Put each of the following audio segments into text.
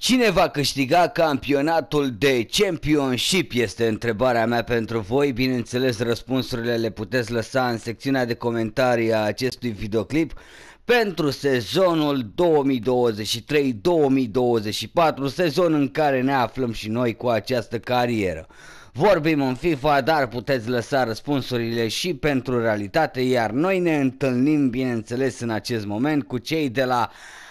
Cine va câștiga campionatul de Championship este întrebarea mea pentru voi. Bineînțeles, răspunsurile le puteți lăsa în secțiunea de comentarii a acestui videoclip pentru sezonul 2023-2024, sezon în care ne aflăm și noi cu această carieră. Vorbim în FIFA, dar puteți lăsa răspunsurile și pentru realitate, iar noi ne întâlnim, bineînțeles, în acest moment cu cei de la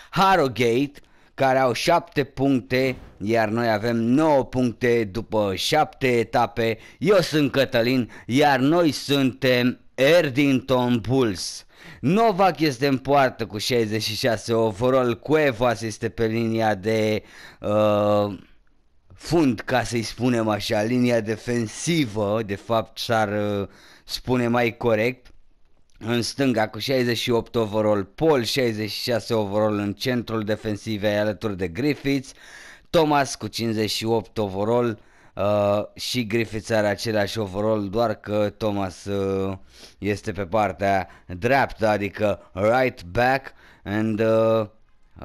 Harrogate, care au 7 puncte, iar noi avem 9 puncte după 7 etape. Eu sunt Cătălin, iar noi suntem Erdington Bulls. Novak este în poartă cu 66 overall, Cuevas este pe linia de uh, fund, ca să-i spunem așa, linia defensivă, de fapt s-ar uh, spune mai corect în stânga cu 68 overall, Paul 66 overall în centrul defensiv alături de Griffiths, Thomas cu 58 overall uh, și Griffiths are același overall, doar că Thomas uh, este pe partea dreaptă, adică right back and uh,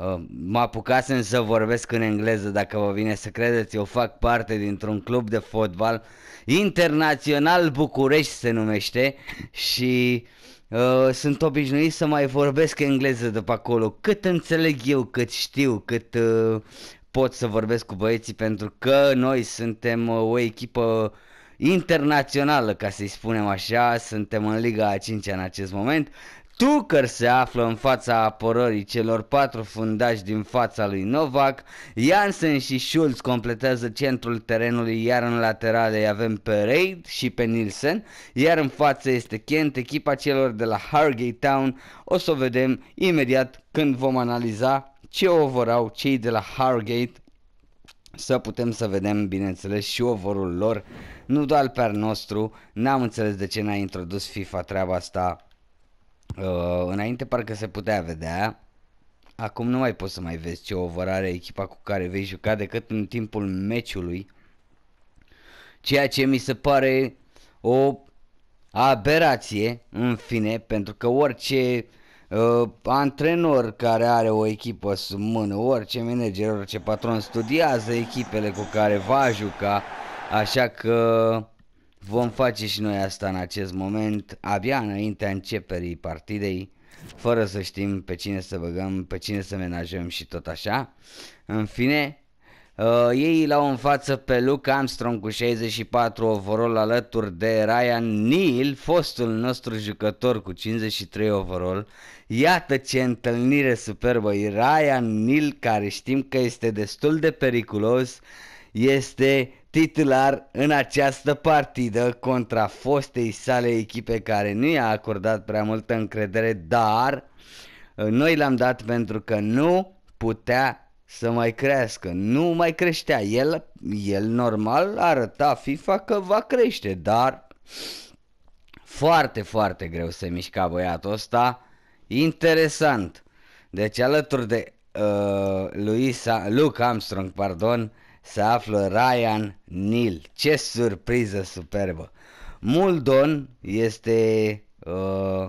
Uh, mă apucasem să vorbesc în engleză, dacă vă vine să credeți, eu fac parte dintr-un club de fotbal internațional București se numește și uh, sunt obișnuit să mai vorbesc engleză de pe acolo, cât înțeleg eu, cât știu, cât uh, pot să vorbesc cu băieții pentru că noi suntem uh, o echipă internațională, ca să-i spunem așa, suntem în Liga a 5 în acest moment, Stucker se află în fața apărării celor patru fundași din fața lui Novak, Jansen și Schulz completează centrul terenului, iar în laterale avem pe Reid și pe Nielsen, iar în față este Kent, echipa celor de la Hargate Town, o să o vedem imediat când vom analiza ce overau cei de la Hargate să putem să vedem, bineînțeles, și overul lor, nu doar pe al nostru, n-am înțeles de ce n-a introdus FIFA treaba asta Uh, înainte parcă se putea vedea, acum nu mai poți să mai vezi ce ovărare echipa cu care vei juca decât în timpul meciului, ceea ce mi se pare o aberație, în fine, pentru că orice uh, antrenor care are o echipă sub mână, orice manager, orice patron studiază echipele cu care va juca, așa că Vom face și noi asta în acest moment, abia înaintea începerii partidei, fără să știm pe cine să băgăm, pe cine să menajăm și tot așa. În fine, Uh, ei l-au în față pe Luke Armstrong cu 64 overall alături de Ryan Neal, fostul nostru jucător cu 53 overall. Iată ce întâlnire superbă e Ryan Neal care știm că este destul de periculos. Uh, este titular în această partidă contra fostei sale echipe care nu i-a acordat prea multă încredere, dar uh, noi l-am dat pentru că nu putea să mai crească, nu mai creștea. El, el normal arăta FIFA că va crește, dar foarte, foarte greu se mișca băiatul ăsta. Interesant. Deci alături de uh, Luisa, Luke Armstrong, pardon, se află Ryan Neal. Ce surpriză superbă! Muldon este uh,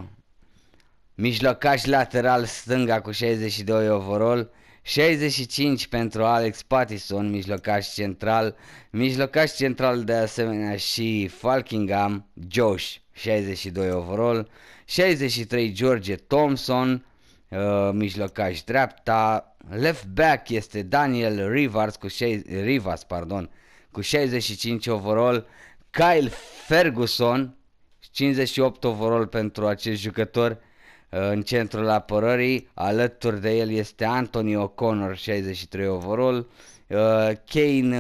mijlocaș lateral stânga cu 62 overall, 65 pentru Alex Pattison, mijlocaș central, mijlocaș central de asemenea și Falkingham, Josh, 62 overall, 63 George Thompson, Uh, mijlocaș dreapta. Left back este Daniel Rivers cu, șe- Rivas, pardon, cu 65 overall. Kyle Ferguson 58 overall pentru acest jucător uh, în centrul apărării. Alături de el este Anthony O'Connor 63 overall. Uh, Kane,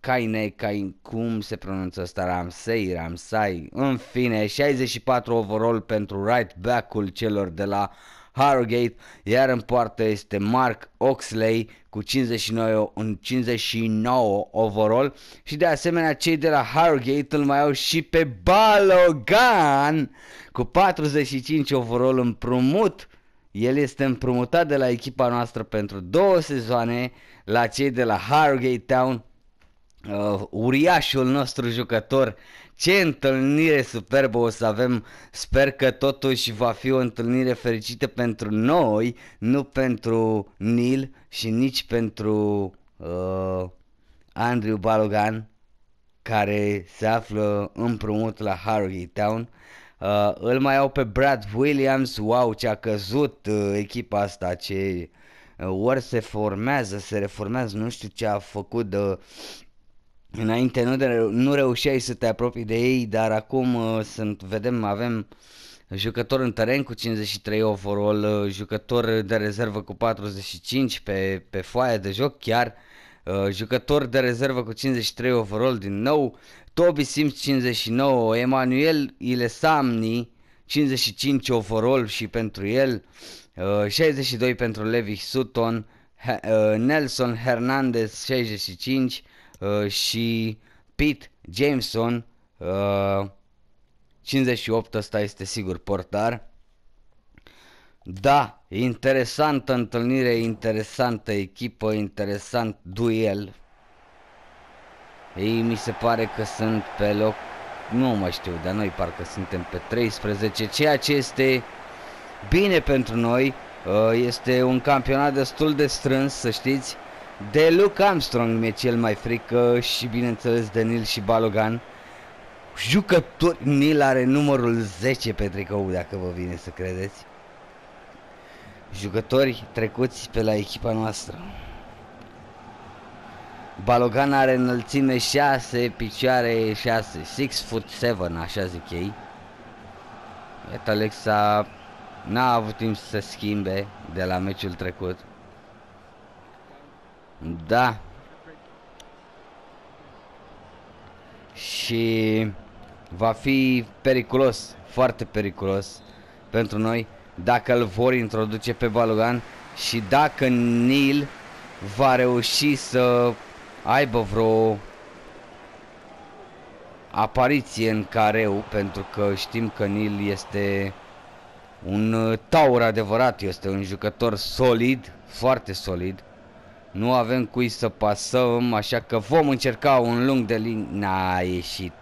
Kaine, Kaine, cum se pronunță asta, Ramsey, Ramsay, în fine, 64 overall pentru right back-ul celor de la Harrogate, iar în poartă este Mark Oxley cu 59, un 59 overall și de asemenea cei de la Harrogate îl mai au și pe Balogan cu 45 overall împrumut el este împrumutat de la echipa noastră pentru două sezoane la cei de la Harrogate Town, uh, uriașul nostru jucător ce întâlnire superbă o să avem, sper că totuși va fi o întâlnire fericită pentru noi, nu pentru Neil și nici pentru uh, Andrew Balogan, care se află împrumut la Harrogate Town. Uh, îl mai au pe Brad Williams, wow ce a căzut uh, echipa asta, ce uh, ori se formează, se reformează, nu știu ce a făcut de uh, Înainte nu, de, nu reușeai să te apropii de ei, dar acum uh, sunt, vedem, avem jucător în teren cu 53 overall, uh, jucător de rezervă cu 45 pe, pe foaia de joc chiar, uh, jucător de rezervă cu 53 overall din nou, Toby Sims 59, Emanuel Ilesamni 55 overall și pentru el, uh, 62 pentru Levi Sutton, uh, Nelson Hernandez 65, Uh, și Pete Jameson, uh, 58, ăsta este sigur portar. Da, interesantă întâlnire, interesantă echipă, interesant duel. Ei mi se pare că sunt pe loc, nu mă știu, dar noi parcă suntem pe 13, ceea ce este bine pentru noi. Uh, este un campionat destul de strâns, să știți. De Luke Armstrong mi-e cel mai frică și bineînțeles de Neil și Balogan. Jucător Neil are numărul 10 pe tricou, dacă vă vine să credeți. Jucători trecuți pe la echipa noastră. Balogan are înălțime 6, picioare 6, 6 foot 7, așa zic ei. Iată Alexa n-a avut timp să se schimbe de la meciul trecut. Da. Și va fi periculos, foarte periculos pentru noi dacă îl vor introduce pe Balogan și dacă Nil va reuși să aibă vreo apariție în careu pentru că știm că Nil este un taur adevărat, este un jucător solid, foarte solid nu avem cui să pasăm, așa că vom încerca un lung de linie. N-a ieșit.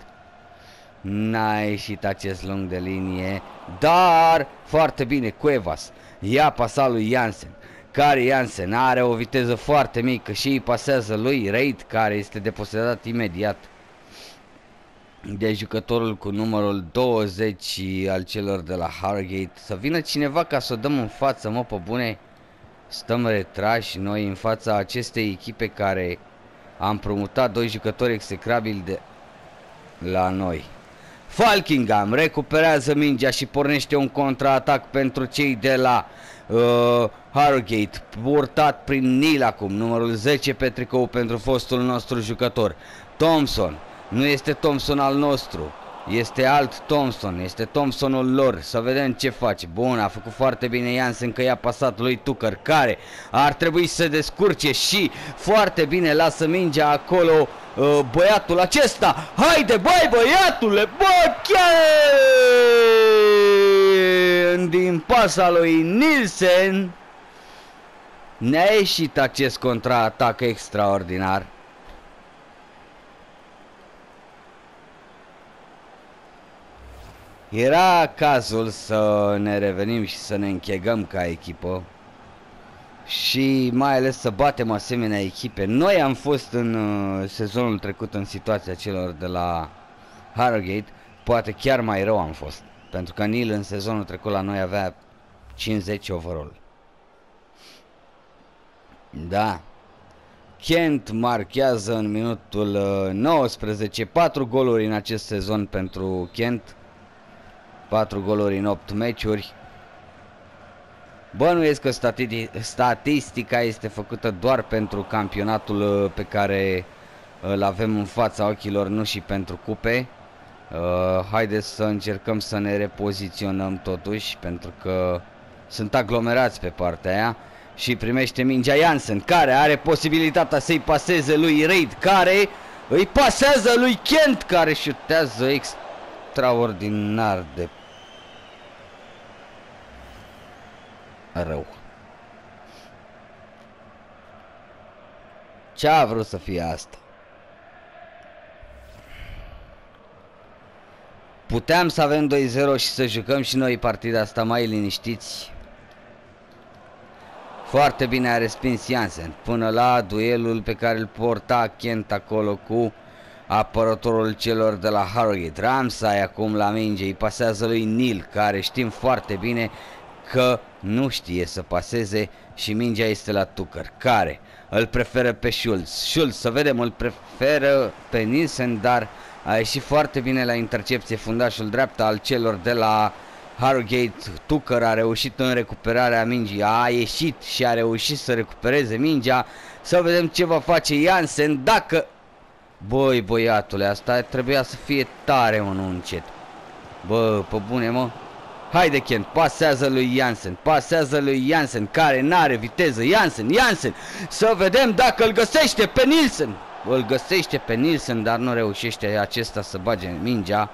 N-a ieșit acest lung de linie, dar foarte bine Cuevas. Ia pasa lui Jansen care Jansen are o viteză foarte mică și îi pasează lui Reid care este deposedat imediat de jucătorul cu numărul 20 al celor de la Hargate să vină cineva ca să o dăm în față mă pe bune stăm retrași noi în fața acestei echipe care am promutat doi jucători execrabili de la noi. Falkingham recuperează mingea și pornește un contraatac pentru cei de la uh, Harrogate, purtat prin Nil acum, numărul 10 pe tricou pentru fostul nostru jucător. Thompson, nu este Thompson al nostru, este alt Thompson, este Thompsonul lor. Să vedem ce face. Bun, a făcut foarte bine Jansen că i-a pasat lui Tucker, care ar trebui să descurce și foarte bine lasă mingea acolo uh, băiatul acesta. Haide, băi, băiatule, bă, chiar din pasa lui Nielsen ne-a ieșit acest contraatac extraordinar. Era cazul să ne revenim și să ne închegăm ca echipă și mai ales să batem asemenea echipe. Noi am fost în uh, sezonul trecut în situația celor de la Harrogate, poate chiar mai rău am fost, pentru că Neil în sezonul trecut la noi avea 50 overall. Da. Kent marchează în minutul 19, uh, 4 goluri în acest sezon pentru Kent 4 goluri în 8 meciuri. Bănuiesc că statistica este făcută doar pentru campionatul uh, pe care uh, îl avem în fața ochilor, nu și pentru cupe. Uh, haideți să încercăm să ne repoziționăm totuși, pentru că sunt aglomerați pe partea aia și primește mingea Jansen, care are posibilitatea să-i paseze lui Reid, care îi pasează lui Kent, care șutează extrem extraordinar de rău. Ce a vrut să fie asta? Puteam să avem 2-0 și să jucăm și noi partida asta mai liniștiți. Foarte bine a respins Jansen până la duelul pe care îl porta Kent acolo cu apărătorul celor de la Harrogate. Ramsay acum la minge, îi pasează lui Nil, care știm foarte bine că nu știe să paseze și mingea este la Tucker, care îl preferă pe Schulz. Schulz, să vedem, îl preferă pe Nielsen, dar a ieșit foarte bine la intercepție fundașul dreapta al celor de la Harrogate. Tucker a reușit în recuperarea mingii, a ieșit și a reușit să recupereze mingea. Să vedem ce va face Jansen dacă Băi, băiatule, asta trebuia să fie tare, mă, nu încet. Bă, pe bune, mă. Haide, Kent, pasează lui Jansen, pasează lui Jansen, care n-are viteză. Jansen, Jansen, să vedem dacă îl găsește pe Nilsen. Îl găsește pe Nilsen, dar nu reușește acesta să bage mingea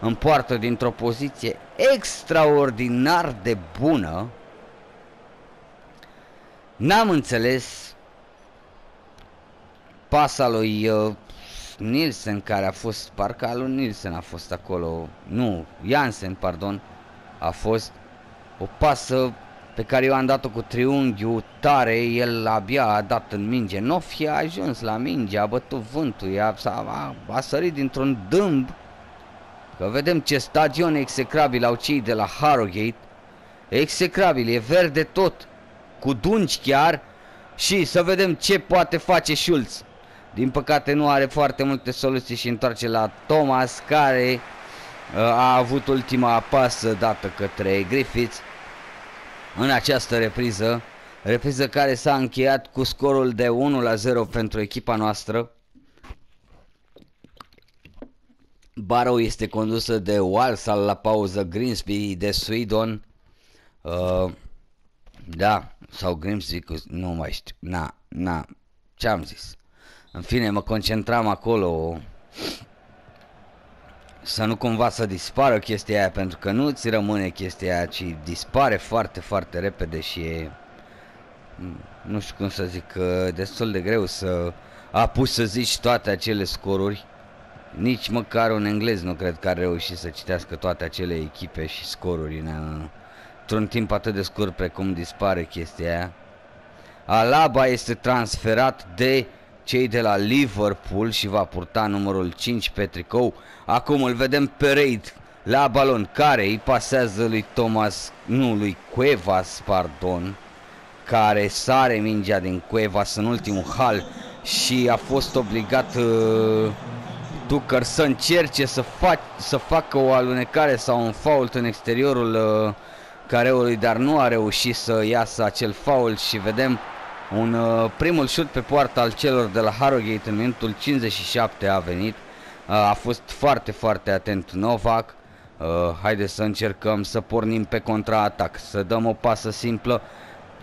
în poartă dintr-o poziție extraordinar de bună. N-am înțeles pasa lui uh, Nielsen care a fost, parcă al lui Nielsen a fost acolo, nu, Jansen, pardon, a fost o pasă pe care eu am dat-o cu triunghiul tare, el abia a dat în minge, Nofi a ajuns la minge, a bătut vântul, i-a, a, a sărit dintr-un dâmb, că vedem ce stadion execrabil au cei de la Harrogate, execrabil, e verde tot, cu dungi chiar, și să vedem ce poate face Schulz. Din păcate nu are foarte multe soluții și întoarce la Thomas care uh, a avut ultima pasă dată către Griffiths în această repriză. Repriză care s-a încheiat cu scorul de 1 la 0 pentru echipa noastră. Barrow este condusă de Walsall la pauză, Grimsby de Sweden. Uh, da, sau Grimsby, nu mai știu. Na, na, ce am zis? În fine, mă concentram acolo să nu cumva să dispară chestia aia, pentru că nu ți rămâne chestia aia, ci dispare foarte, foarte repede și e, nu știu cum să zic, destul de greu să a pus să zici toate acele scoruri. Nici măcar un englez nu cred că ar reuși să citească toate acele echipe și scoruri în, într-un timp atât de scurt precum dispare chestia aia. Alaba este transferat de cei de la Liverpool și va purta numărul 5 pe tricou. Acum îl vedem pe Reid la balon care îi pasează lui Thomas, nu lui Cuevas, pardon, care sare mingea din Cuevas în ultimul hal și a fost obligat uh, Tucker să încerce să, fa- să facă o alunecare sau un fault în exteriorul uh, careului, dar nu a reușit să iasă acel fault și vedem un uh, primul șut pe poarta al celor de la Harrogate în minutul 57 a venit. Uh, a fost foarte, foarte atent Novak. Uh, haide să încercăm să pornim pe contraatac, să dăm o pasă simplă,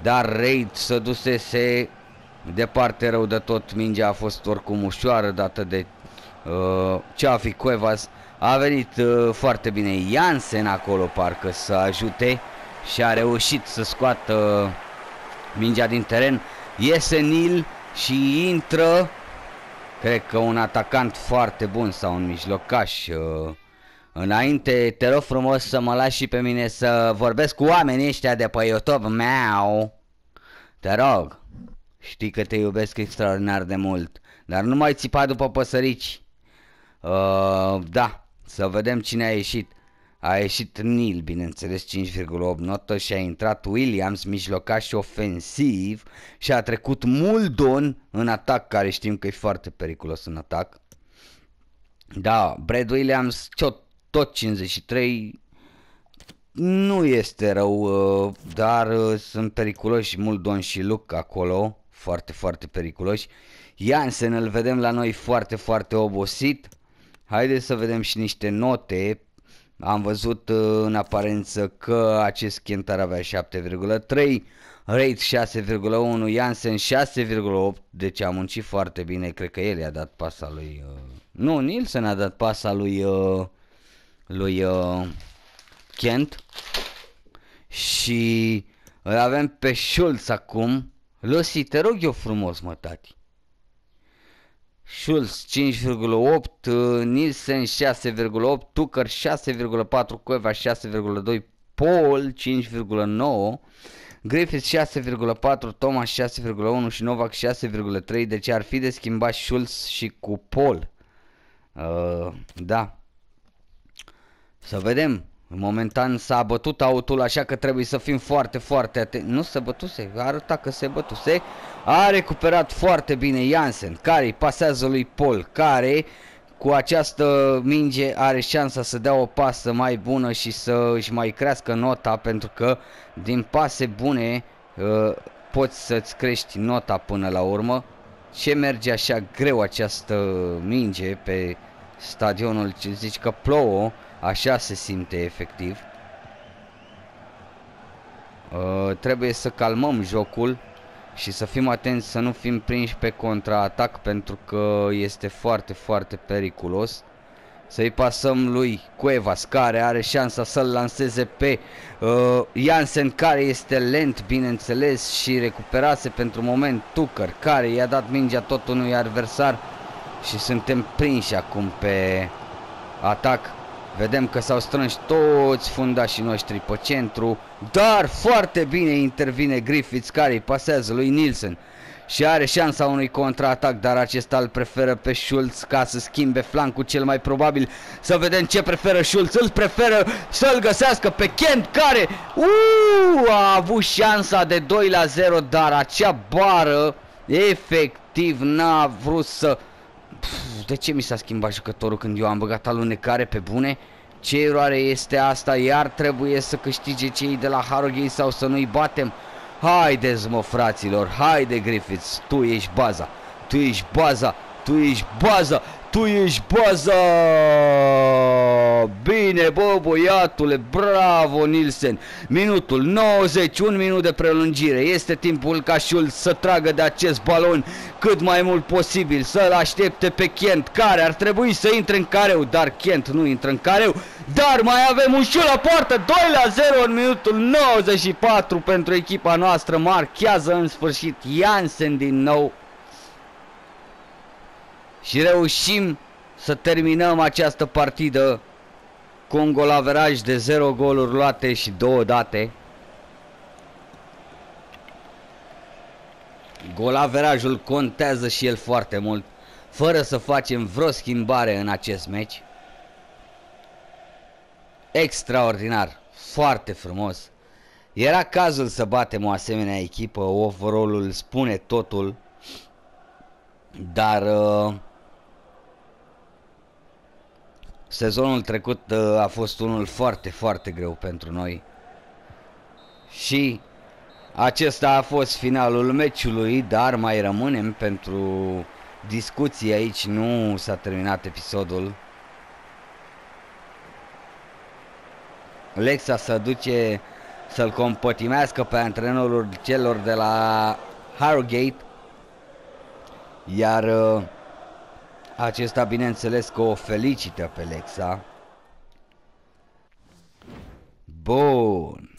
dar Reid să dusese departe rău de tot. Mingea a fost oricum ușoară dată de uh, Ceafi Cuevas. A venit uh, foarte bine Jansen acolo parcă să ajute și a reușit să scoată uh, mingea din teren iese Nil și intră, cred că un atacant foarte bun sau un mijlocaș. Uh, înainte, te rog frumos să mă lași și pe mine să vorbesc cu oamenii ăștia de pe YouTube, meau. Te rog, știi că te iubesc extraordinar de mult, dar nu mai țipa după păsărici. Uh, da, să vedem cine a ieșit. A ieșit Neil, bineînțeles, 5,8 notă și a intrat Williams, mijlocaș ofensiv și a trecut Muldon în atac, care știm că e foarte periculos în atac. Da, Brad Williams tot 53, nu este rău, uh, dar uh, sunt periculoși Muldon și Luc acolo, foarte, foarte periculoși. Jansen îl vedem la noi foarte, foarte obosit. Haideți să vedem și niște note am văzut uh, în aparență că acest Chintar avea 7,3, Raid 6,1, Jansen 6,8, deci a muncit foarte bine, cred că el i-a dat pasa lui... Uh, nu, Nielsen a dat pasa lui... Uh, lui Kent și îl avem pe Schulz acum. Lucy, te rog eu frumos, mă, tati. Schulz 5,8, uh, Nielsen 6,8, Tucker 6,4, Cueva 6,2, Paul 5,9, Griffith 6,4, Thomas 6,1 și Novak 6,3, deci ar fi de schimbat Schulz și cu Paul. Uh, da. Să vedem Momentan s-a bătut autul, așa că trebuie să fim foarte, foarte atenți. Nu se bătuse, arăta că se bătuse. A recuperat foarte bine Jansen, care îi pasează lui Paul, care cu această minge are șansa să dea o pasă mai bună și să își mai crească nota, pentru că din pase bune uh, poți să-ți crești nota până la urmă. Ce merge așa greu această minge pe stadionul, ce zici că plouă Așa se simte efectiv. Uh, trebuie să calmăm jocul și să fim atenți să nu fim prinși pe contraatac pentru că este foarte, foarte periculos. Să-i pasăm lui Cuevas care are șansa să-l lanseze pe uh, Jansen care este lent bineînțeles și recuperase pentru moment Tucker care i-a dat mingea tot unui adversar și suntem prinși acum pe atac Vedem că s-au strâns toți fundașii noștri pe centru, dar foarte bine intervine Griffiths care îi pasează lui Nielsen și are șansa unui contraatac, dar acesta îl preferă pe Schulz ca să schimbe flancul cel mai probabil. Să vedem ce preferă Schulz, îl preferă să-l găsească pe Kent care uu, a avut șansa de 2 la 0, dar acea bară efectiv n-a vrut să Pff, de ce mi s-a schimbat jucătorul când eu am băgat alunecare pe bune? Ce eroare este asta? Iar trebuie să câștige cei de la Harrogate sau să nu-i batem? Haideți mă fraților, haide Griffiths, tu ești baza, tu ești baza tu ești baza, tu ești baza! Bine, bă, băiatule, bravo, Nilsen. Minutul 90, un minut de prelungire. Este timpul ca Schulz să tragă de acest balon cât mai mult posibil, să-l aștepte pe Kent, care ar trebui să intre în careu, dar Kent nu intră în careu. Dar mai avem un șut la poartă, 2 la 0 în minutul 94 pentru echipa noastră. Marchează în sfârșit Jansen din nou și reușim să terminăm această partidă cu un golaveraj de 0 goluri luate și 2 date. Golaverajul contează și el foarte mult, fără să facem vreo schimbare în acest meci. Extraordinar, foarte frumos. Era cazul să batem o asemenea echipă, overall-ul spune totul, dar uh, Sezonul trecut uh, a fost unul foarte, foarte greu pentru noi. Și acesta a fost finalul meciului, dar mai rămânem pentru discuții aici. Nu s-a terminat episodul. Lexa să duce să-l compătimească pe antrenorul celor de la Harrogate. Iar uh, acesta, bineînțeles, că o felicită pe Lexa. Bun.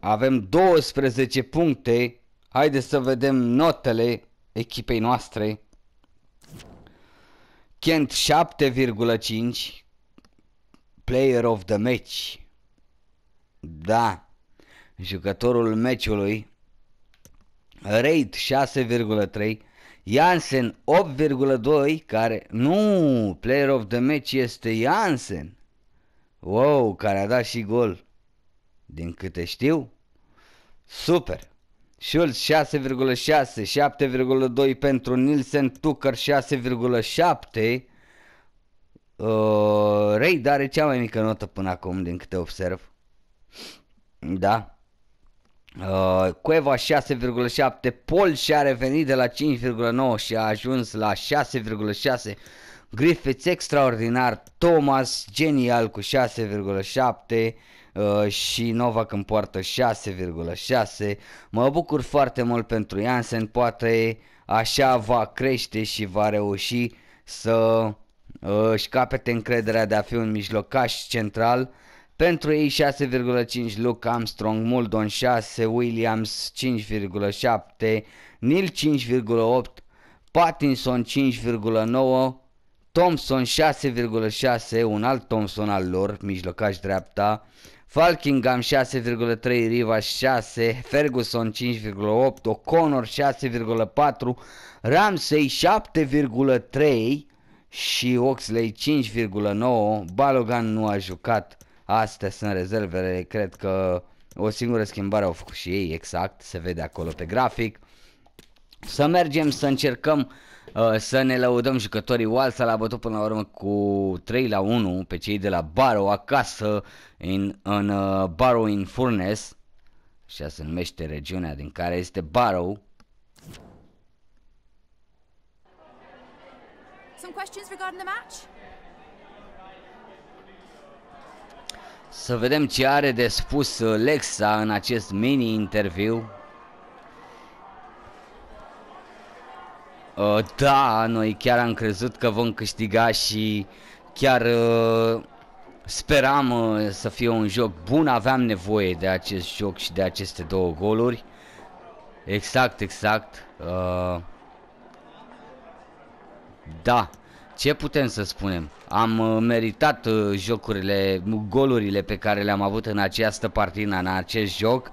Avem 12 puncte. Haideți să vedem notele echipei noastre. Kent 7,5 Player of the Match Da Jucătorul meciului Raid 6,3 Jansen 8,2 care nu, player of the match este Jansen. Wow, care a dat și gol. Din câte știu. Super. Schulz 6,6, 7,2 pentru Nielsen, Tucker 6,7. Uh, Reid are cea mai mică notă până acum, din câte observ. Da. Uh, Cueva 6,7, Pol și-a revenit de la 5,9 și a ajuns la 6,6, Griffiths extraordinar, Thomas genial cu 6,7 uh, și Nova când poartă 6,6. Mă bucur foarte mult pentru Jansen, poate așa va crește și va reuși să uh, își capete încrederea de a fi un mijlocaș central uh, pentru ei 6,5 Luke Armstrong, Muldon 6, Williams 5,7, Neil 5,8, Pattinson 5,9, Thompson 6,6, un alt Thompson al lor, mijlocaș dreapta, Falkingham 6,3, Riva 6, Ferguson 5,8, O'Connor 6,4, Ramsey 7,3 și Oxley 5,9, Balogan nu a jucat Astea sunt rezervele, cred că o singură schimbare au făcut și ei, exact, se vede acolo pe grafic. Să mergem să încercăm uh, să ne lăudăm jucătorii Walsa l-a bătut până la urmă cu 3 la 1 pe cei de la Barrow acasă in, în uh, Barrow in Furness așa se numește regiunea din care este Barrow Some questions regarding the match? Să vedem ce are de spus Lexa în acest mini-interviu. Uh, da, noi chiar am crezut că vom câștiga și chiar uh, speram uh, să fie un joc bun, aveam nevoie de acest joc și de aceste două goluri. Exact, exact. Da, ce putem să spunem? Am uh, meritat uh, jocurile, golurile pe care le-am avut în această partidă, în acest joc.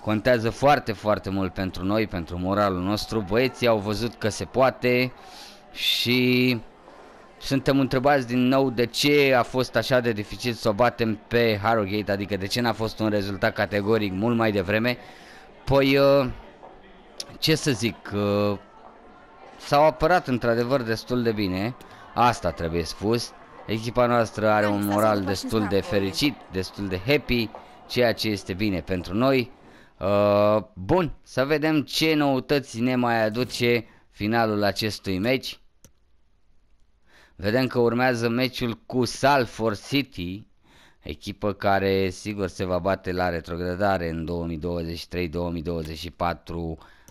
Contează foarte, foarte mult pentru noi, pentru moralul nostru. Băieții au văzut că se poate și suntem întrebați din nou de ce a fost așa de dificil să o batem pe Harrogate, adică de ce n-a fost un rezultat categoric mult mai devreme. Păi, uh, ce să zic, s-au apărat într-adevăr destul de bine Asta trebuie spus. Echipa noastră are un moral destul de fericit, destul de happy, ceea ce este bine pentru noi. Uh, bun, să vedem ce noutăți ne mai aduce finalul acestui meci. Vedem că urmează meciul cu Salford City, echipă care sigur se va bate la retrogradare în 2023-2024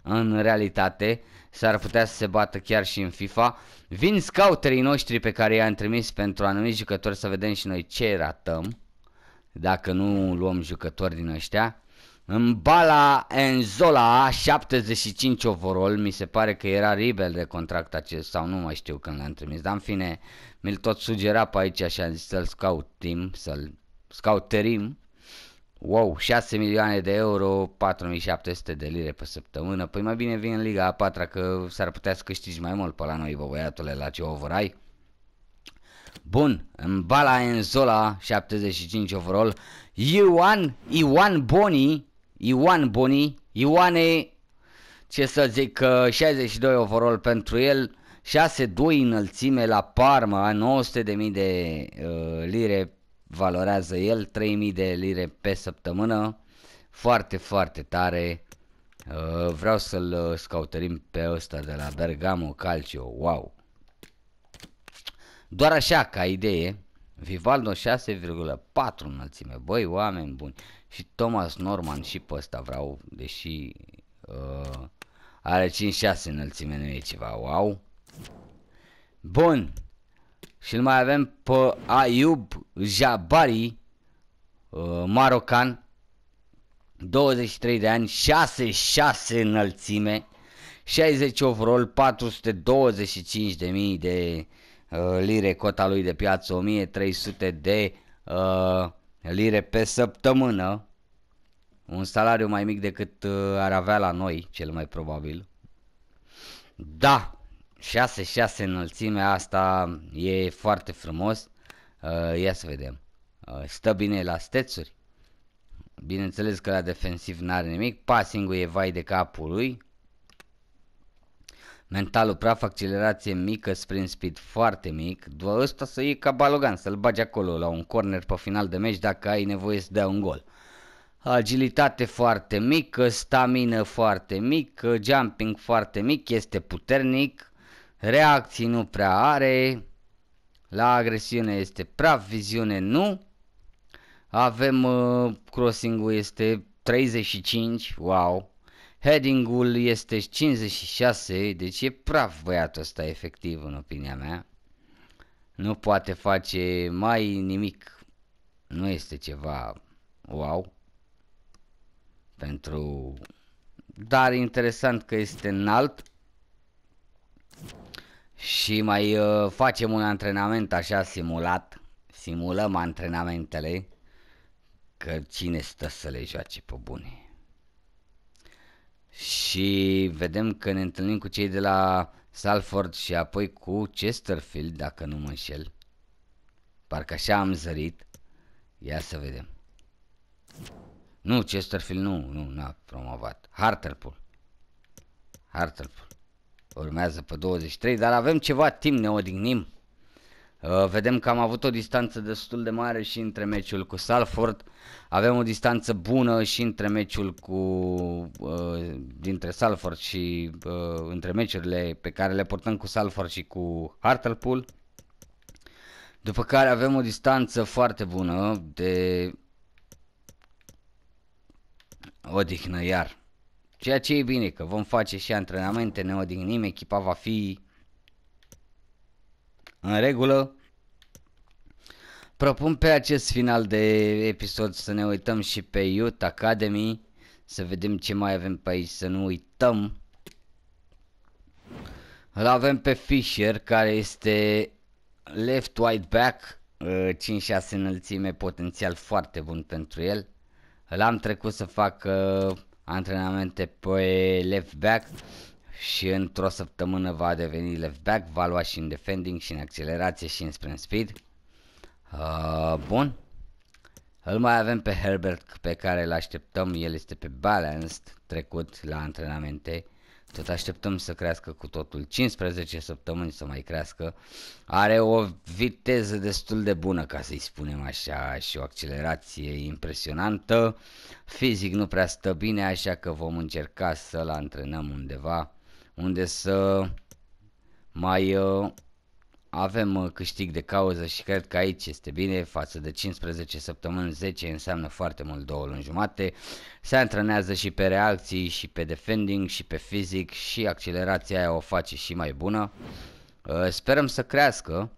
în realitate s-ar putea să se bată chiar și în FIFA. Vin scouterii noștri pe care i-am trimis pentru anumiti jucători să vedem și noi ce ratăm dacă nu luăm jucători din ăștia. În bala Enzola, 75 overall, mi se pare că era ribel de contract acest sau nu mai știu când l-am trimis, dar în fine mi-l tot sugera pe aici și am zis să-l scoutim, să-l scouterim Wow, 6 milioane de euro, 4700 de lire pe săptămână. Păi mai bine vin în Liga a 4 că s-ar putea să câștigi mai mult pe la noi, bă, băiatule, la ce overai. Bun, în Bala Enzola, 75 overall, Ioan, Ioan Boni, Ioan Boni, Ioane, ce să zic, 62 overall pentru el, 6-2 înălțime la Parma, 900.000 de uh, lire valorează el 3000 de lire pe săptămână, foarte, foarte tare. Uh, vreau să-l uh, scautărim pe ăsta de la Bergamo Calcio, wow. Doar așa, ca idee, Vivaldo 6,4 înălțime, băi oameni buni. Și Thomas Norman și pe ăsta vreau, deși uh, are 5-6 înălțime, nu e ceva, wow. Bun, și îl mai avem pe Ayub Jabari, uh, marocan, 23 de ani, 6-6 înălțime, 60 overall, 425.000 de uh, lire cota lui de piață, 1300 de uh, lire pe săptămână, un salariu mai mic decât uh, ar avea la noi, cel mai probabil. Da, 6-6 înălțimea asta e foarte frumos. Uh, ia să vedem. Uh, stă bine la stețuri. Bineînțeles că la defensiv n-are nimic. Passing-ul e vai de capul lui. Mentalul praf, accelerație mică, sprint speed foarte mic. Doar ăsta să iei ca balogan, să-l bagi acolo la un corner pe final de meci dacă ai nevoie să dea un gol. Agilitate foarte mică, stamina foarte mică, jumping foarte mic, este puternic, reacții nu prea are, la agresiune este praf, viziune nu. Avem uh, crossing-ul este 35, wow. Heading-ul este 56, deci e praf băiatul ăsta efectiv în opinia mea. Nu poate face mai nimic. Nu este ceva wow. Pentru dar interesant că este înalt și mai uh, facem un antrenament așa simulat, simulăm antrenamentele, că cine stă să le joace pe bune. Și vedem că ne întâlnim cu cei de la Salford și apoi cu Chesterfield, dacă nu mă înșel. Parcă așa am zărit. Ia să vedem. Nu, Chesterfield nu, nu, n-a promovat. Hartlepool. Hartlepool urmează pe 23, dar avem ceva timp, ne odihnim. Uh, vedem că am avut o distanță destul de mare și între meciul cu Salford. Avem o distanță bună și între meciul cu uh, dintre Salford și uh, între meciurile pe care le portăm cu Salford și cu Hartlepool. După care avem o distanță foarte bună de odihnă iar. Ceea ce e bine, că vom face și antrenamente, ne odihnim, echipa va fi în regulă. Propun pe acest final de episod să ne uităm și pe Youth Academy, să vedem ce mai avem pe aici, să nu uităm. Îl avem pe Fisher, care este left wide back, 5-6 uh, înălțime, potențial foarte bun pentru el. L-am trecut să facă antrenamente pe left back și într-o săptămână va deveni left back, va lua și în defending și în accelerație și în sprint speed. Uh, bun. Îl mai avem pe Herbert pe care îl așteptăm, el este pe balanced trecut la antrenamente tot așteptăm să crească cu totul, 15 săptămâni să mai crească, are o viteză destul de bună, ca să-i spunem așa, și o accelerație impresionantă, fizic nu prea stă bine, așa că vom încerca să-l antrenăm undeva, unde să mai uh, avem uh, câștig de cauză și cred că aici este bine față de 15 săptămâni, 10 înseamnă foarte mult două luni jumate. Se antrenează și pe reacții și pe defending și pe fizic și accelerația aia o face și mai bună. Uh, sperăm să crească,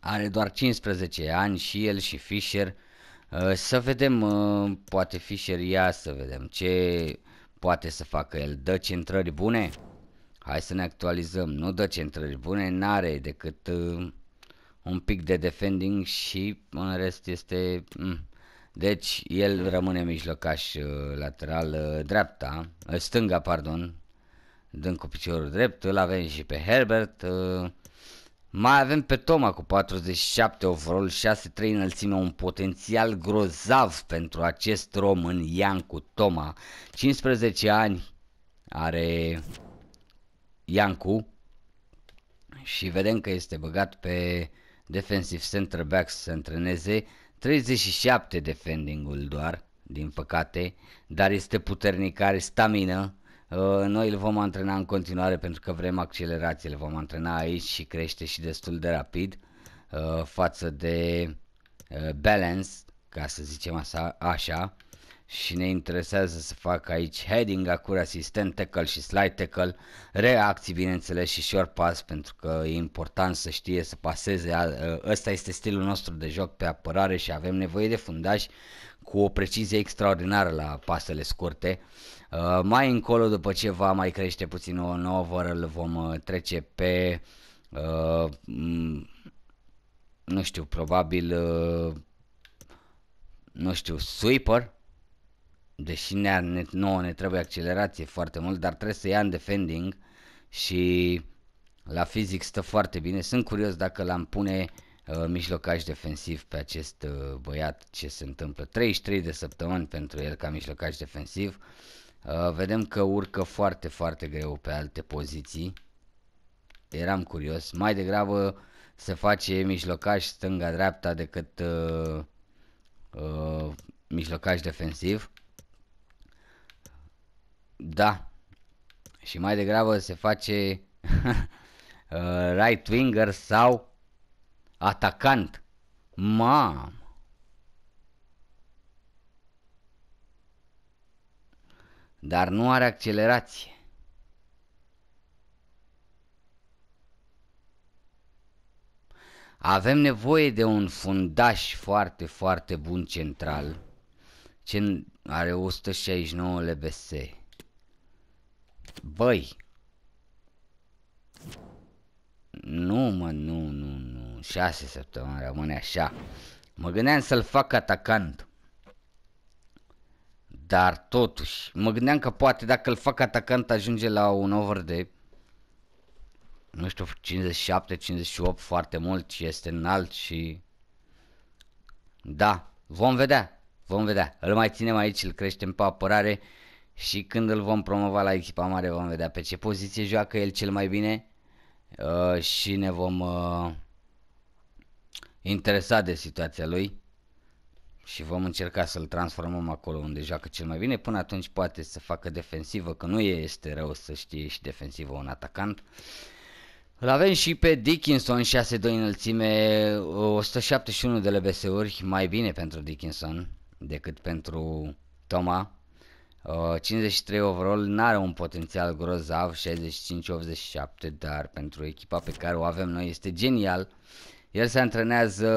are doar 15 ani și el și Fisher. Uh, să vedem, poate Fisher ia să vedem ce poate să facă el, dă centrări bune. Hai să ne actualizăm. Nu dă centrări bune, n-are decât uh, un pic de defending și în rest este... Uh. Deci el rămâne mijlocaș uh, lateral uh, dreapta, uh, stânga, pardon, dând cu piciorul drept, îl avem și pe Herbert. Uh, mai avem pe Toma cu 47 overall, 6-3 înălțime, un potențial grozav pentru acest român, Iancu Toma. 15 ani, are Iancu și vedem că este băgat pe defensive center back să se antreneze 37 defending-ul doar, din păcate, dar este puternic, are stamină. Uh, noi îl vom antrena în continuare pentru că vrem accelerație, îl vom antrena aici și crește și destul de rapid uh, față de uh, balance, ca să zicem așa și ne interesează să fac aici heading, acur asistent tackle și slide tackle, reacții bineînțeles și short pass pentru că e important să știe să paseze, ă, ăsta este stilul nostru de joc pe apărare și avem nevoie de fundași cu o precizie extraordinară la pasele scurte. Uh, mai încolo, după ce va mai crește puțin o nouă, îl vom ă, trece pe, uh, nu știu, probabil, uh, nu știu, sweeper, deși ne, ne, nouă ne trebuie accelerație foarte mult, dar trebuie să ia în defending și la fizic stă foarte bine. Sunt curios dacă l-am pune uh, mijlocaș defensiv pe acest uh, băiat ce se întâmplă. 33 de săptămâni pentru el ca mijlocaș defensiv. Uh, vedem că urcă foarte, foarte greu pe alte poziții. Eram curios. Mai degrabă se face mijlocaș stânga-dreapta decât uh, uh, mijlocaș defensiv. Da. Și mai degrabă se face uh, right winger sau atacant. Ma. Dar nu are accelerație. Avem nevoie de un fundaș foarte, foarte bun central. Ce are 169 LBS băi. Nu, mă, nu, nu, nu. 6 săptămâni rămâne așa. Mă gândeam să-l fac atacant. Dar totuși, mă gândeam că poate dacă îl fac atacant ajunge la un over de nu știu, 57-58 foarte mult și este înalt și da, vom vedea, vom vedea. Îl mai ținem aici, îl creștem pe apărare și când îl vom promova la echipa mare vom vedea pe ce poziție joacă el cel mai bine uh, și ne vom uh, interesa de situația lui și vom încerca să-l transformăm acolo unde joacă cel mai bine. Până atunci poate să facă defensivă, că nu este rău să știe și defensivă un atacant. Îl avem și pe Dickinson, 6-2 înălțime, 171 de LBS-uri, mai bine pentru Dickinson decât pentru Toma, 53 uh, overall n-are un potențial grozav, 65-87, dar pentru echipa pe care o avem noi este genial. El se antrenează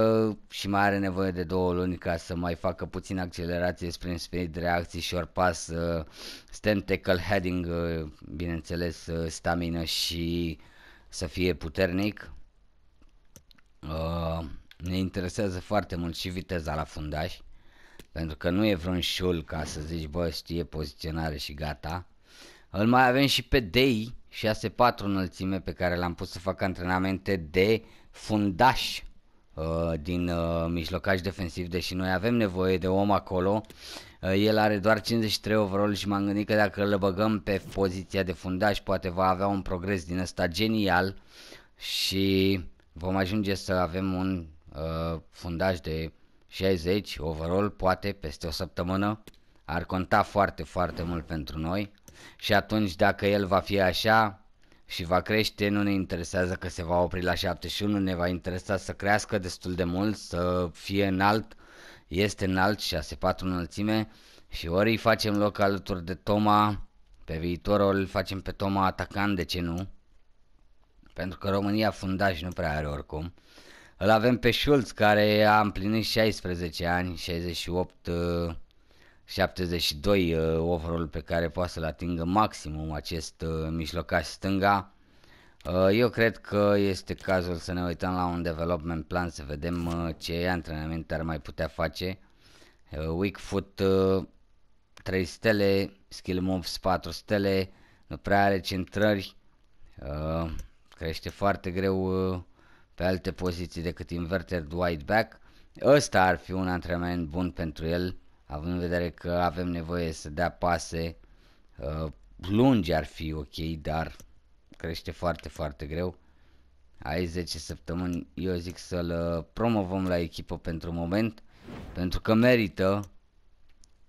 și mai are nevoie de două luni ca să mai facă puțin accelerație spre speed, reacții, short pass, uh, stand tackle, heading, uh, bineînțeles, uh, stamina și să fie puternic. ne interesează foarte mult și viteza la fundaj pentru că nu e vreun șul ca să zici, bă, știe poziționare și gata. Îl mai avem și pe Dei, 6-4 înălțime pe care l-am pus să facă antrenamente de fundaș uh, din uh, defensiv, deși noi avem nevoie de om acolo. Uh, el are doar 53 overall și m-am gândit că dacă îl băgăm pe poziția de fundaș poate va avea un progres din ăsta genial și vom ajunge să avem un uh, fundaș de 60 overall, poate peste o săptămână, ar conta foarte, foarte mult pentru noi și atunci dacă el va fi așa și va crește, nu ne interesează că se va opri la 71, ne va interesa să crească destul de mult, să fie înalt, este înalt, 6-4 înălțime și ori îi facem loc alături de Toma, pe viitor îl facem pe Toma atacant, de ce nu? Pentru că România fundaj nu prea are oricum. Îl avem pe Schulz care a împlinit 16 ani, 68, 72 overall pe care poate să-l atingă maximum acest uh, mijlocaș stânga. Uh, eu cred că este cazul să ne uităm la un development plan, să vedem uh, ce antrenament ar mai putea face. Weak foot 3 stele, skill moves 4 stele, nu prea are centrări, crește foarte greu pe alte poziții decât inverter wide back, ăsta ar fi un antrenament bun pentru el, având în vedere că avem nevoie să dea pase uh, lungi ar fi ok, dar crește foarte, foarte greu. Ai 10 săptămâni, eu zic să-l uh, promovăm la echipă pentru moment, pentru că merită.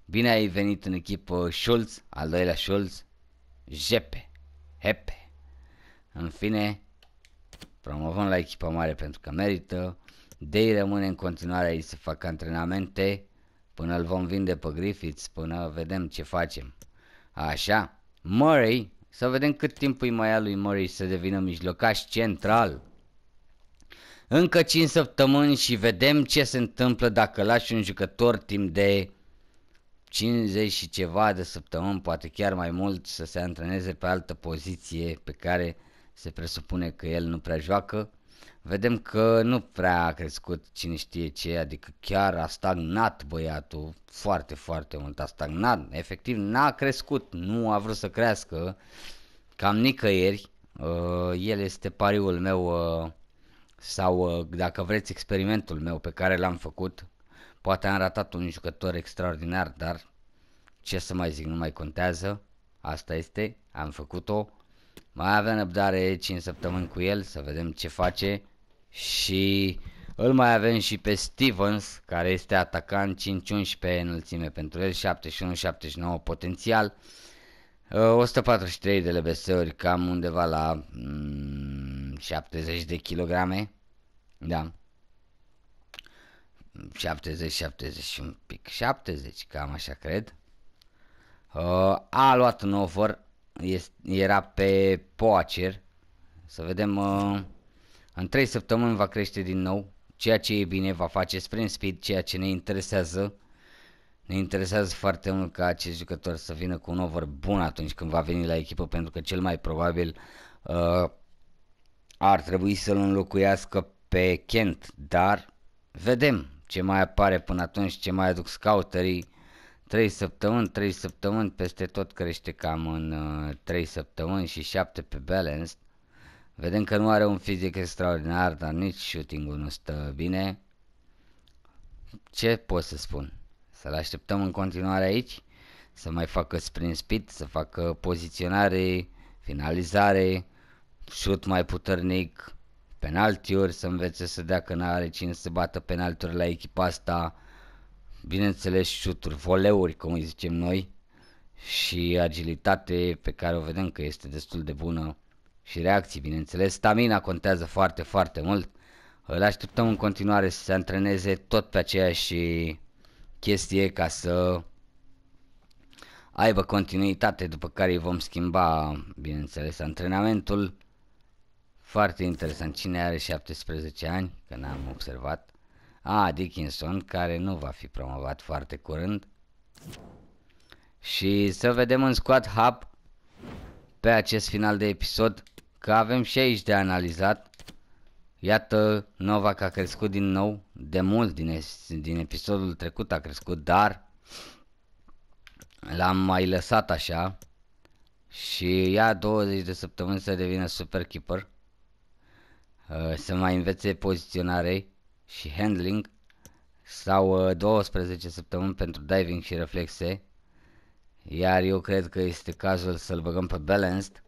Bine ai venit în echipă uh, Schulz, al doilea Schulz, Jepe, Hepe. În fine, promovăm la echipa mare pentru că merită, Dei rămâne în continuare aici să facă antrenamente până îl vom vinde pe Griffiths, până vedem ce facem. Așa, Murray, să vedem cât timp îi mai ia lui Murray să devină mijlocaș central. Încă 5 săptămâni și vedem ce se întâmplă dacă lași un jucător timp de 50 și ceva de săptămâni, poate chiar mai mult, să se antreneze pe altă poziție pe care se presupune că el nu prea joacă, vedem că nu prea a crescut cine știe ce, adică chiar a stagnat băiatul, foarte, foarte mult a stagnat, efectiv n-a crescut, nu a vrut să crească, cam nicăieri, uh, el este pariul meu uh, sau, uh, dacă vreți, experimentul meu pe care l-am făcut, poate am ratat un jucător extraordinar, dar ce să mai zic, nu mai contează, asta este, am făcut-o, mai avem răbdare 5 săptămâni cu el să vedem ce face și îl mai avem și pe Stevens care este atacant 5-11 înălțime pentru el, 71-79 potențial. 143 uh, de LBS-uri, cam undeva la mm, 70 de kilograme. Da. 70, 70 și un pic. 70, cam așa cred. Uh, a luat un offer era pe Poacer. Să vedem, uh, în 3 săptămâni va crește din nou, ceea ce e bine va face sprint speed, ceea ce ne interesează. Ne interesează foarte mult ca acest jucător să vină cu un over bun atunci când va veni la echipă, pentru că cel mai probabil uh, ar trebui să-l înlocuiască pe Kent, dar vedem ce mai apare până atunci, ce mai aduc scouterii 3 săptămâni, 3 săptămâni, peste tot crește cam în uh, 3 săptămâni și 7 pe balanced. Vedem că nu are un fizic extraordinar, dar nici shooting-ul nu stă bine. Ce pot să spun? Să-l așteptăm în continuare aici? Să mai facă sprint speed, să facă poziționare, finalizare, shoot mai puternic, penaltiuri, să învețe să dea că n-are cine să bată penaltiuri la echipa asta bineînțeles șuturi, voleuri, cum îi zicem noi, și agilitate pe care o vedem că este destul de bună și reacții, bineînțeles. Stamina contează foarte, foarte mult. Îl așteptăm în continuare să se antreneze tot pe aceeași chestie ca să aibă continuitate, după care îi vom schimba, bineînțeles, antrenamentul. Foarte interesant, cine are 17 ani, că n-am observat a Dickinson, care nu va fi promovat foarte curând. Și să vedem în Squad Hub pe acest final de episod, că avem și aici de analizat. Iată, Novak a crescut din nou, de mult din, din episodul trecut a crescut, dar l-am mai lăsat așa și ia 20 de săptămâni să devină super keeper, uh, să mai învețe poziționarei și handling sau 12 uh, săptămâni pentru diving și reflexe iar eu cred că este cazul să-l băgăm pe Balanced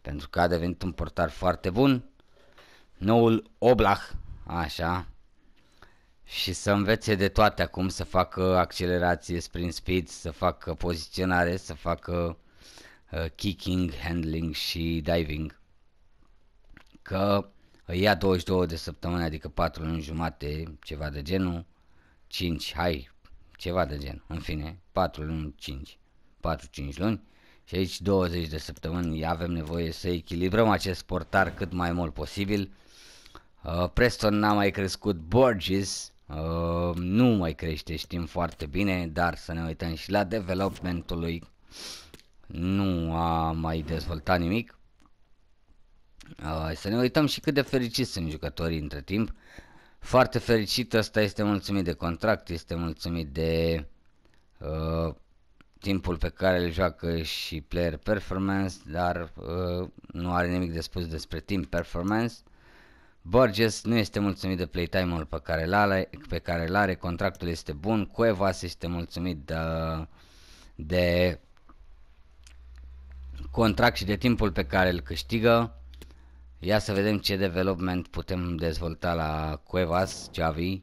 pentru că a devenit un portar foarte bun noul Oblach așa și să învețe de toate acum, să facă accelerație, sprint speed, să facă poziționare, să facă uh, kicking, handling și diving. Că îi ia 22 de săptămâni, adică 4 luni jumate, ceva de genul, 5, hai, ceva de gen, în fine, 4 luni, 5, 4-5 luni și aici 20 de săptămâni avem nevoie să echilibrăm acest portar cât mai mult posibil. Uh, Preston n-a mai crescut Borges, uh, nu mai crește, știm foarte bine, dar să ne uităm și la developmentul lui. Nu a mai dezvoltat nimic să ne uităm și cât de fericiți sunt jucătorii între timp. Foarte fericit ăsta este mulțumit de contract, este mulțumit de uh, timpul pe care îl joacă și player performance, dar uh, nu are nimic de spus despre team performance. Burgess nu este mulțumit de playtime-ul pe care îl are, pe care îl are, contractul este bun, Cuevas este mulțumit de, de contract și de timpul pe care îl câștigă. Ia să vedem ce development putem dezvolta la Cuevas, Javi.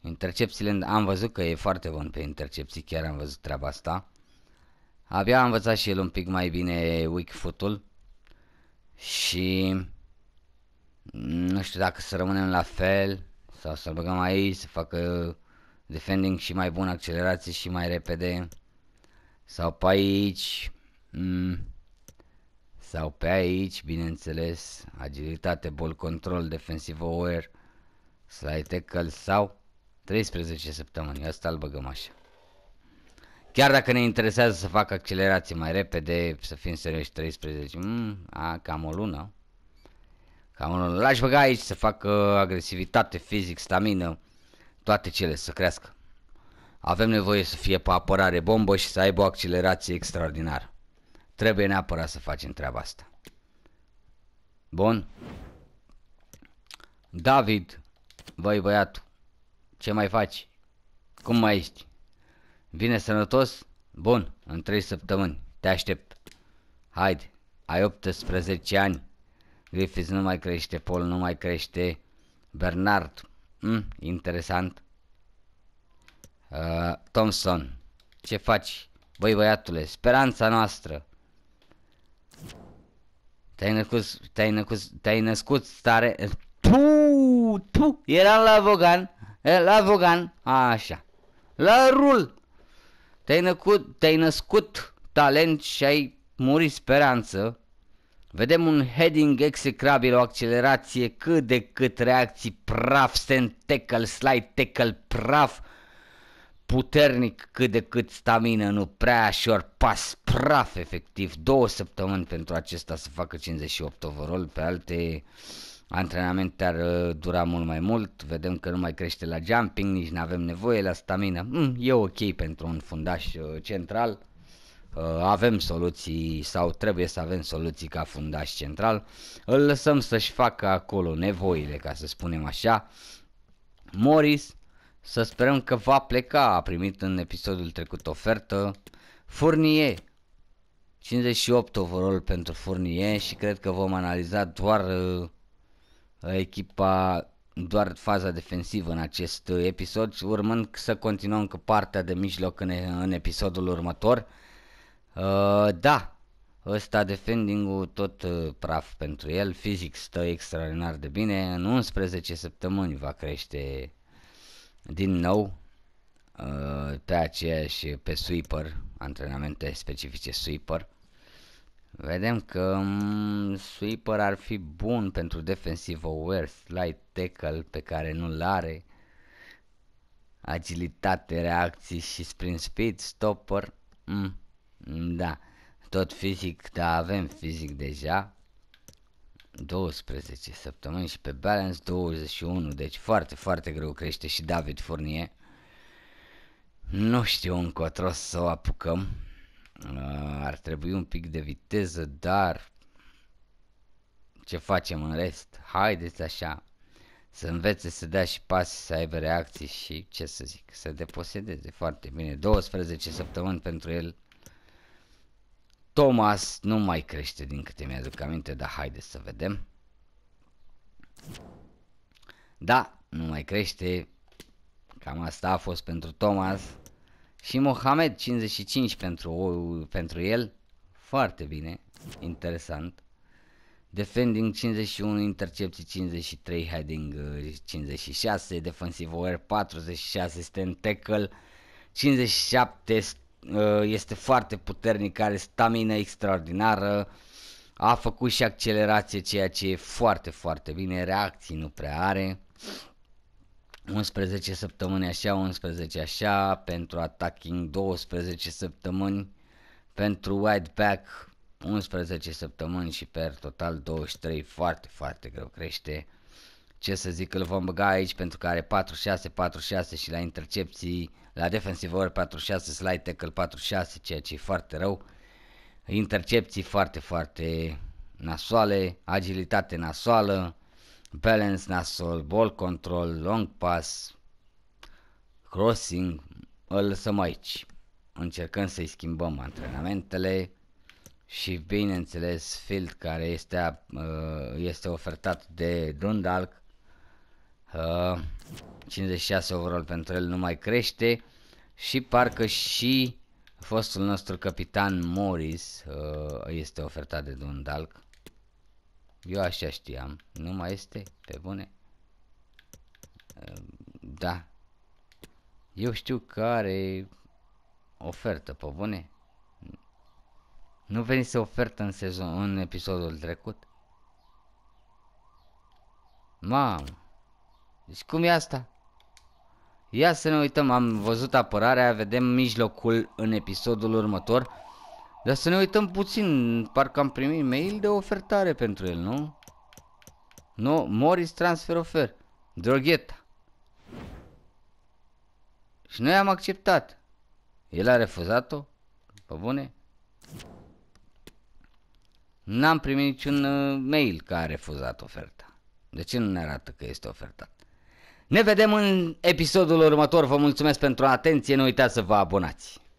Intercepțiile, am văzut că e foarte bun pe intercepții, chiar am văzut treaba asta. Abia am învățat și el un pic mai bine weak foot-ul și nu știu dacă să rămânem la fel sau să băgăm aici, să facă defending și mai bun, accelerație și mai repede sau pe aici. Mm sau pe aici, bineînțeles, agilitate, ball control, defensive aware, slide tackle sau 13 săptămâni. Asta îl băgăm așa. Chiar dacă ne interesează să fac accelerații mai repede, să fim serioși 13, mm, a, cam o lună. Cam o lună. L-aș băga aici să facă agresivitate, fizic, stamină, toate cele să crească. Avem nevoie să fie pe apărare bombă și să aibă o accelerație extraordinară. Trebuie neapărat să facem treaba asta. Bun. David, voi băiatul, ce mai faci? Cum mai ești? Vine sănătos? Bun, în 3 săptămâni, te aștept. Haide, ai 18 ani. Griffith nu mai crește, Paul nu mai crește. Bernard, mm, interesant. Uh, Thompson, ce faci? Băi băiatule, speranța noastră. Te-ai născut, te-ai născut, te-ai născut stare... Tu, tu, eram la vogan, la vogan, așa, la rul. Te-ai născut, te-ai născut talent și ai murit speranță. Vedem un heading execrabil, o accelerație cât de cât reacții praf, stand tackle, slide tackle, praf, puternic cât de cât stamină, nu prea și ori pas praf efectiv, două săptămâni pentru acesta să facă 58 overall, pe alte antrenamente ar uh, dura mult mai mult, vedem că nu mai crește la jumping, nici nu avem nevoie la stamină, mm, e ok pentru un fundaș uh, central, uh, avem soluții sau trebuie să avem soluții ca fundaș central, îl lăsăm să-și facă acolo nevoile, ca să spunem așa, Morris, să sperăm că va pleca, a primit în episodul trecut ofertă. Furnie, 58 overall pentru Furnie și cred că vom analiza doar uh, echipa, doar faza defensivă în acest uh, episod, urmând să continuăm cu partea de mijloc în, în episodul următor. Uh, da, ăsta defending-ul tot uh, praf pentru el, fizic stă extraordinar de bine, în 11 săptămâni va crește din nou uh, pe aceeași, pe sweeper, antrenamente specifice sweeper. Vedem că mm, sweeper ar fi bun pentru defensive aware, slide tackle pe care nu-l are, agilitate, reacții și sprint speed, stopper, mm, da, tot fizic, dar avem fizic deja, 12 săptămâni și pe balance 21, deci foarte, foarte greu crește și David Furnier. Nu știu încotro să o apucăm. Uh, ar trebui un pic de viteză, dar ce facem în rest? Haideți așa, să învețe să dea și pase, să aibă reacții și ce să zic, să deposedeze foarte bine. 12 săptămâni pentru el Thomas nu mai crește din câte mi-aduc aminte, dar haideți să vedem. Da, nu mai crește. Cam asta a fost pentru Thomas. Și Mohamed 55 pentru, pentru el. Foarte bine, interesant. Defending 51, intercepții 53, heading 56, defensive wire 46, stand tackle 57, Uh, este foarte puternic, are stamina extraordinară, a făcut și accelerație, ceea ce e foarte, foarte bine, reacții nu prea are. 11 săptămâni așa, 11 așa, pentru attacking 12 săptămâni, pentru wide back 11 săptămâni și per total 23, foarte, foarte greu crește. Ce să zic, îl vom băga aici pentru că are 46, 46 și la intercepții la defensive over 46, slide tackle 46, ceea ce e foarte rău. Intercepții foarte, foarte nasoale, agilitate nasoală, balance nasol, ball control, long pass, crossing, îl lăsăm aici. Încercăm să-i schimbăm antrenamentele și bineînțeles field care este, uh, este ofertat de Dundalk Uh, 56 overall pentru el nu mai crește. Și parcă și fostul nostru capitan Morris uh, este ofertat de Dundalk. Eu așa știam. Nu mai este? Pe bune? Uh, da. Eu știu care ofertă, pe bune? Nu venise ofertă în sezon, în episodul trecut? Mamă! Deci cum e asta? Ia să ne uităm, am văzut apărarea, vedem mijlocul în episodul următor. Dar să ne uităm puțin, parcă am primit mail de ofertare pentru el, nu? Nu, Morris Transfer Offer, Drogheta. Și noi am acceptat. El a refuzat-o? Pe bune? N-am primit niciun uh, mail că a refuzat oferta. De ce nu ne arată că este oferta? Ne vedem în episodul următor, vă mulțumesc pentru atenție, nu uitați să vă abonați!